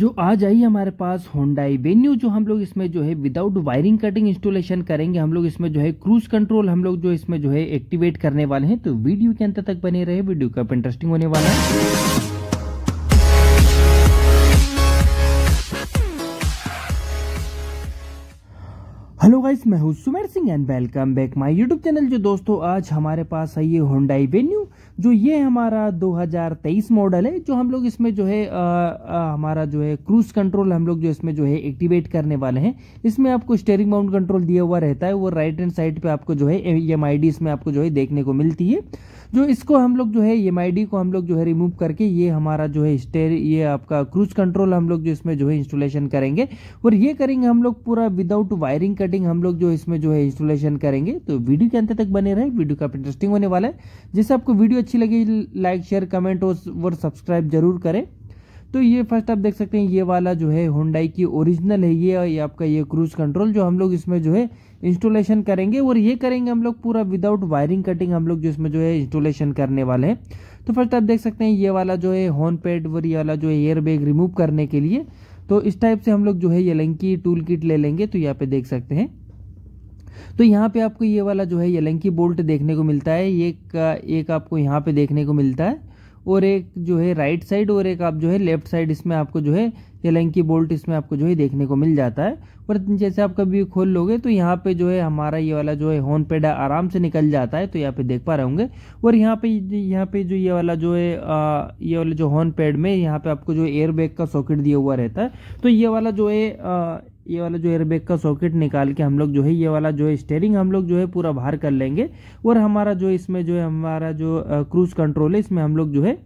जो आ जाइए हमारे पास होंडाई वेन्यू जो हम लोग इसमें जो है विदाउट वायरिंग कटिंग इंस्टॉलेशन करेंगे हम लोग इसमें जो है क्रूज कंट्रोल हम लोग जो इसमें जो है एक्टिवेट करने वाले हैं तो वीडियो के अंत तक बने रहे वीडियो कब इंटरेस्टिंग होने वाला है हेलो गाइस मैं हूं Sumer Singh and welcome back my YouTube channel जो दोस्तों आज हमारे पास आई है होंडाई वेन्यू जो ये हमारा 2023 मॉडल है जो हम लोग इसमें जो है आ, आ, हमारा जो है क्रूज कंट्रोल हम लोग जो इसमें जो है एक्टिवेट करने वाले हैं इसमें आपको स्टेयरिंग माउंट कंट्रोल दिया हुआ रहता है वो राइट हैंड साइड पे आपको जो है एम e इसमें आपको जो है देखने को मिलती है जो इसको हम लोग जो है एम e को हम लोग जो है रिमूव करके ये हमारा जो है स्टेयर ये आपका क्रूज कंट्रोल हम लोग जो इसमें जो है इंस्टॉलेशन करेंगे और ये करेंगे हम लोग पूरा विदाउट वायरिंग कटिंग हम लोग जो इसमें जो है इंस्टॉलेशन करेंगे तो वीडियो के अंत तक बने रहे वीडियो काफी इंटरेस्टिंग होने वाला है जैसे आपको वीडियो अच्छी लगी लाइक शेयर कमेंट और सब्सक्राइब जरूर करें तो ये फर्स्ट आप देख सकते हैं ये वाला जो है होंडाई की ओरिजिनल है ये, ये आपका ये क्रूज कंट्रोल जो हम लोग इसमें जो है इंस्टॉलेशन करेंगे और ये करेंगे हम लोग पूरा विदाउट वायरिंग कटिंग हम लोग जो इसमें जो है इंस्टॉलेशन करने वाले हैं तो फर्स्ट आप देख सकते हैं ये वाला जो है हॉर्न पैड और ये वाला जो है एयर बैग रिमूव करने के लिए तो इस टाइप से हम लोग जो है ये लंकी टूल किट ले लेंगे तो यहाँ पे देख सकते हैं तो यहाँ पे आपको ये वाला जो है ये लंकी बोल्ट देखने को मिलता है ये का एक आपको यहाँ पे देखने को मिलता है और एक जो है राइट साइड और एक आप जो है लेफ्ट साइड इसमें आपको जो है लंकी बोल्ट इसमें आपको जो है देखने को मिल जाता है और जैसे आप कभी खोल लोगे तो यहाँ पे जो है हमारा ये वाला जो है हॉर्न पेड आराम से निकल जाता है तो यहाँ पे देख पा रहे होंगे और यहाँ पे यहाँ पे जो ये वाला जो है ये वाला जो हॉर्न पेड में यहाँ पे आपको जो एयर बैग का सॉकेट दिया हुआ रहता है तो ये वाला जो है ये वाला जो एयरबैग का सॉकेट निकाल के हम लोग जो है ये वाला जो है स्टेयरिंग हम लोग जो है पूरा बाहर कर लेंगे और हमारा जो इसमें जो है हमारा जो क्रूज कंट्रोल है इसमें हम लोग जो है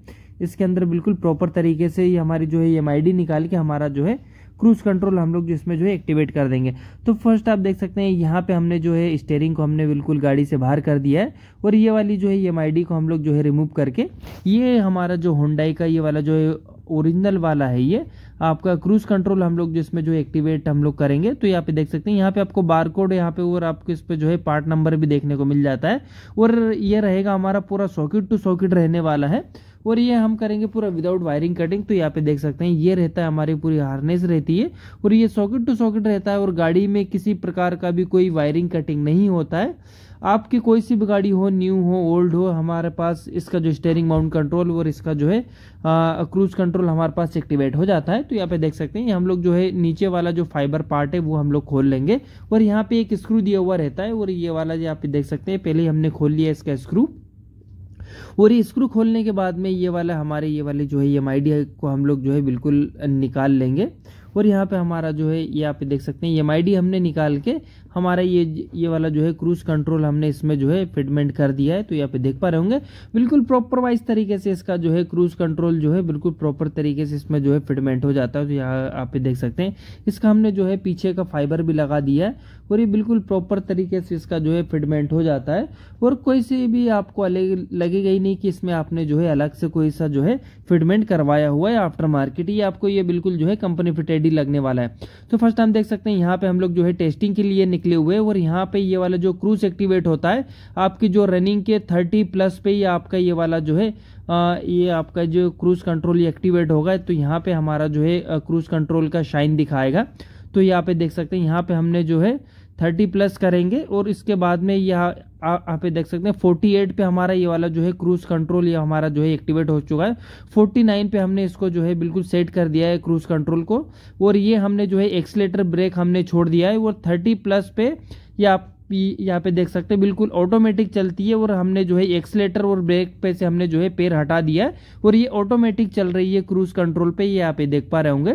इसके अंदर बिल्कुल प्रॉपर तरीके से ये हमारी जो है एम आई निकाल के हमारा जो है क्रूज कंट्रोल हम लोग जो इसमें जो है एक्टिवेट कर देंगे तो फर्स्ट आप देख सकते हैं यहाँ पे हमने जो है स्टेयरिंग को हमने बिल्कुल गाड़ी से बाहर कर दिया है और ये वाली जो है एम को हम लोग जो है रिमूव करके ये हमारा जो होंडाई का ये वाला जो है ओरिजिनल वाला है ये आपका क्रूज कंट्रोल हम लोग जिसमें जो एक्टिवेट हम लोग करेंगे तो यहाँ पे देख सकते हैं यहाँ पे आपको बार कोड यहाँ पे और आपको इस पर जो है पार्ट नंबर भी देखने को मिल जाता है और ये रहेगा हमारा पूरा सॉकेट टू सॉकेट रहने वाला है और ये हम करेंगे पूरा विदाउट वायरिंग कटिंग तो यहाँ पे देख सकते हैं ये रहता है हमारी पूरी हार्नेस रहती है और ये सॉकेट टू सॉकेट रहता है और गाड़ी में किसी प्रकार का भी कोई वायरिंग कटिंग नहीं होता है आपकी कोई सी भी गाड़ी हो न्यू हो ओल्ड हो हमारे पास इसका जो स्टेयरिंग माउंट कंट्रोल और इसका जो है क्रूज कंट्रोल हमारे पास एक्टिवेट हो जाता है तो यहाँ पे देख सकते हैं हम लोग जो है नीचे वाला जो फाइबर पार्ट है वो हम लोग खोल लेंगे और यहाँ पे एक स्क्रू दिया हुआ रहता है और ये वाला जो आप देख सकते हैं पहले हमने खोल लिया इसका स्क्रू और ये स्क्रू खोलने के बाद में ये वाला हमारे ये वाले जो है ई को हम लोग जो है बिल्कुल निकाल लेंगे और यहाँ पे हमारा जो है ये आप देख सकते हैं एम आई डी हमने निकाल के हमारा ये ये वाला जो है क्रूज कंट्रोल हमने इसमें जो है फिटमेंट कर दिया है तो यहाँ पे देख पा रहे होंगे बिल्कुल प्रॉपर वाइज तरीके से इसका जो है क्रूज कंट्रोल जो है बिल्कुल प्रॉपर तरीके से इसमें जो है फिटमेंट हो जाता है तो यहाँ आप पे देख सकते हैं इसका हमने जो है पीछे का फाइबर भी लगा दिया है और ये बिल्कुल प्रॉपर तरीके से इसका जो है फिटमेंट हो जाता है और कोई से भी आपको अलग लगेगा ही नहीं कि इसमें आपने जो है अलग से कोई सा जो है फिटमेंट करवाया हुआ है आफ्टर मार्केट ये आपको ये बिल्कुल जो है कंपनी फिटेड आईडी लगने वाला है तो फर्स्ट टाइम देख सकते हैं यहाँ पे हम लोग जो है टेस्टिंग के लिए निकले हुए और यहाँ पे ये वाला जो क्रूज एक्टिवेट होता है आपकी जो रनिंग के थर्टी प्लस पे ही आपका ये वाला जो है आ, ये आपका जो क्रूज कंट्रोल एक्टिवेट होगा तो यहाँ पे हमारा जो है क्रूज कंट्रोल का शाइन दिखाएगा तो यहाँ पे देख सकते हैं यहाँ पे हमने जो है थर्टी प्लस करेंगे और इसके बाद में यह आप पे देख सकते हैं फोर्टी एट पे हमारा ये वाला जो है क्रूज कंट्रोल ये हमारा जो है एक्टिवेट हो चुका है फोर्टी नाइन पे हमने इसको जो है बिल्कुल सेट कर दिया है क्रूज कंट्रोल को और ये हमने जो है एक्सलेटर ब्रेक हमने छोड़ दिया है और थर्टी प्लस पे ये आप यहाँ पे देख सकते हैं बिल्कुल ऑटोमेटिक चलती है और हमने जो है एक्सलेटर और ब्रेक पे से हमने जो है पेड़ हटा दिया है और ये ऑटोमेटिक चल रही है क्रूज कंट्रोल पे ये यहाँ पे देख पा रहे होंगे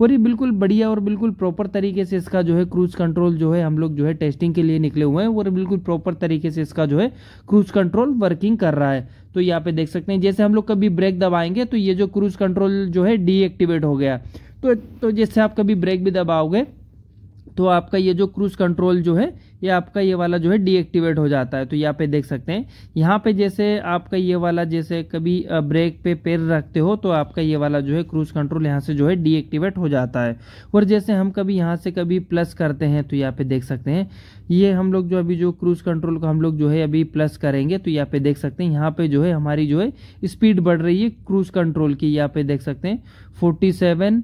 और ये बिल्कुल बढ़िया और बिल्कुल प्रॉपर तरीके से इसका जो है क्रूज कंट्रोल जो है हम लोग जो है टेस्टिंग के लिए निकले हुए हैं और बिल्कुल प्रॉपर तरीके से इसका जो है क्रूज कंट्रोल वर्किंग कर रहा है तो यहाँ पे देख सकते हैं जैसे हम लोग कभी ब्रेक दबाएंगे तो ये जो क्रूज कंट्रोल जो है डीएक्टिवेट हो गया तो, तो जैसे आप कभी ब्रेक भी दबाओगे तो आपका ये जो क्रूज कंट्रोल जो है ये आपका ये वाला जो है डीएक्टिवेट हो जाता है तो यहाँ पे देख सकते हैं यहाँ पे जैसे आपका ये वाला जैसे कभी ब्रेक पे पैर रखते हो तो आपका ये वाला जो है क्रूज कंट्रोल यहाँ से जो है डीएक्टिवेट हो जाता है और जैसे हम कभी यहाँ से कभी प्लस करते हैं तो यहाँ पे देख सकते हैं ये हम लोग जो अभी जो क्रूज कंट्रोल को हम लोग जो है अभी प्लस करेंगे तो यहाँ पे देख सकते हैं यहाँ पे जो है हमारी जो है स्पीड बढ़ रही है क्रूज कंट्रोल की यहाँ पे देख सकते हैं फोर्टी सेवन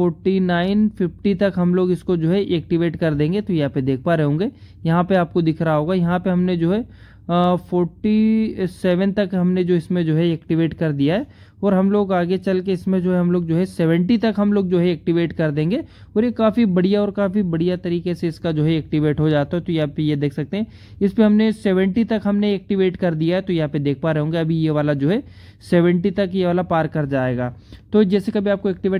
49 तक हम लोग इसको जो है एक्टिवेट कर देंगे तो यहाँ पे देख पा रहे होंगे यहाँ पे आपको दिख रहा होगा यहाँ पे हमने जो है फोर्टी सेवन तक हमने जो इसमें जो है एक्टिवेट कर दिया है और हम लोग आगे चल के इसमें जो है हम लोग जो है सेवेंटी तक हम लोग जो है एक्टिवेट कर देंगे और ये काफ़ी बढ़िया और काफ़ी बढ़िया तरीके से इसका जो है एक्टिवेट हो जाता है तो यहाँ पे ये देख सकते हैं इस पर हमने सेवेंटी तक हमने एक्टिवेट कर दिया है तो यहाँ पे देख पा रहे होंगे अभी ये वाला जो है सेवेंटी तक ये वाला पार कर जाएगा तो जैसे कभी आपको एक्टिवेट